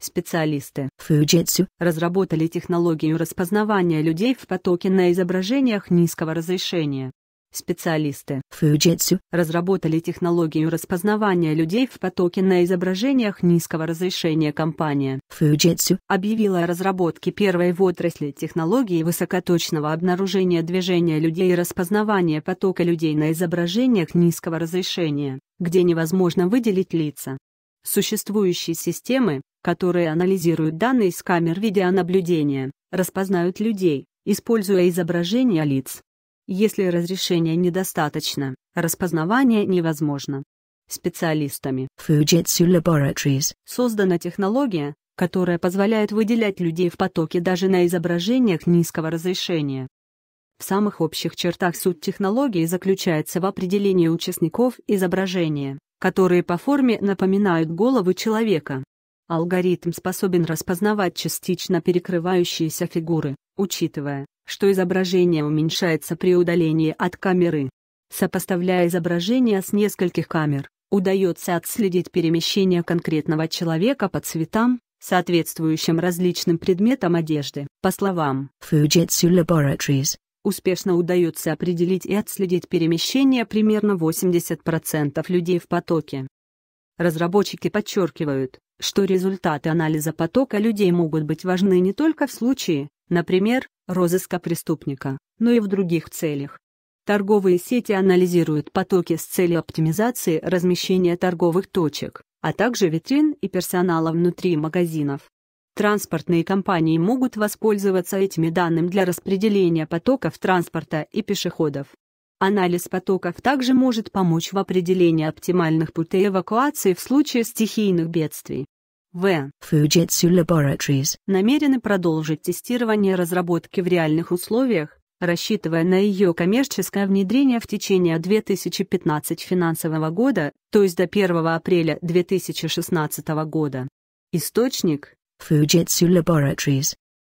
Специалисты Fujitsu разработали технологию распознавания людей в потоке на изображениях низкого разрешения. Специалисты Fujitsu разработали технологию распознавания людей в потоке на изображениях низкого разрешения компания. Fujitsu объявила о разработке первой в отрасли технологии высокоточного обнаружения движения людей и распознавания потока людей на изображениях низкого разрешения, где невозможно выделить лица. Существующие системы, которые анализируют данные с камер видеонаблюдения, распознают людей, используя изображения лиц. Если разрешения недостаточно, распознавание невозможно. Специалистами Fujitsu Laboratories создана технология, которая позволяет выделять людей в потоке даже на изображениях низкого разрешения. В самых общих чертах суть технологии заключается в определении участников изображения, которые по форме напоминают головы человека. Алгоритм способен распознавать частично перекрывающиеся фигуры, учитывая, что изображение уменьшается при удалении от камеры. Сопоставляя изображения с нескольких камер, удается отследить перемещение конкретного человека по цветам, соответствующим различным предметам одежды. По словам Fujitsu Laboratories, успешно удается определить и отследить перемещение примерно 80% людей в потоке. Разработчики подчеркивают, что результаты анализа потока людей могут быть важны не только в случае, например, розыска преступника, но и в других целях. Торговые сети анализируют потоки с целью оптимизации размещения торговых точек, а также витрин и персонала внутри магазинов. Транспортные компании могут воспользоваться этими данными для распределения потоков транспорта и пешеходов. Анализ потоков также может помочь в определении оптимальных путей эвакуации в случае стихийных бедствий. В. Fujitsu Laboratories намерены продолжить тестирование разработки в реальных условиях, рассчитывая на ее коммерческое внедрение в течение 2015 финансового года, то есть до 1 апреля 2016 года. Источник Fujitsu Laboratories